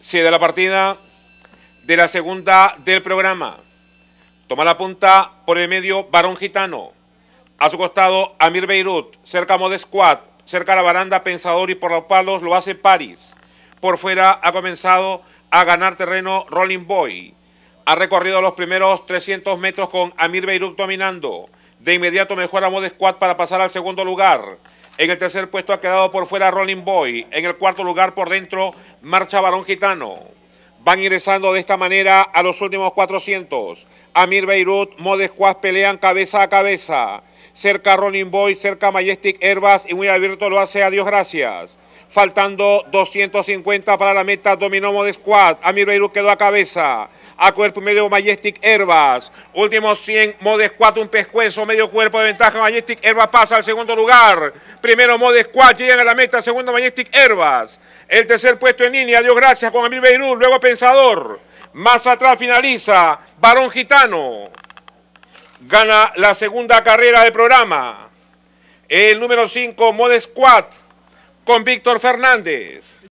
Se da la partida de la segunda del programa. Toma la punta por el medio Barón Gitano. A su costado Amir Beirut, cerca Squad cerca la baranda Pensador y por los palos lo hace París. Por fuera ha comenzado a ganar terreno Rolling Boy. Ha recorrido los primeros 300 metros con Amir Beirut dominando. De inmediato mejora Squad para pasar al segundo lugar. En el tercer puesto ha quedado por fuera Rolling Boy. En el cuarto lugar por dentro marcha Barón Gitano. Van ingresando de esta manera a los últimos 400. Amir Beirut, Mod Squad, pelean cabeza a cabeza. Cerca Rolling Boy, cerca Majestic Herbas y muy abierto lo hace a Dios gracias. Faltando 250 para la meta, dominó Mod Squad. Amir Beirut quedó a cabeza a cuerpo medio Majestic Herbas. Último 100, Modes Squad, un pescuezo, medio cuerpo de ventaja. Majestic Herbas pasa al segundo lugar. Primero Modes Squad, llegan a la meta. Segundo Majestic Herbas. El tercer puesto en línea, Dios gracias con Emil Beirut. luego Pensador. Más atrás finaliza Barón Gitano. Gana la segunda carrera del programa. El número 5, Modes Squad, con Víctor Fernández.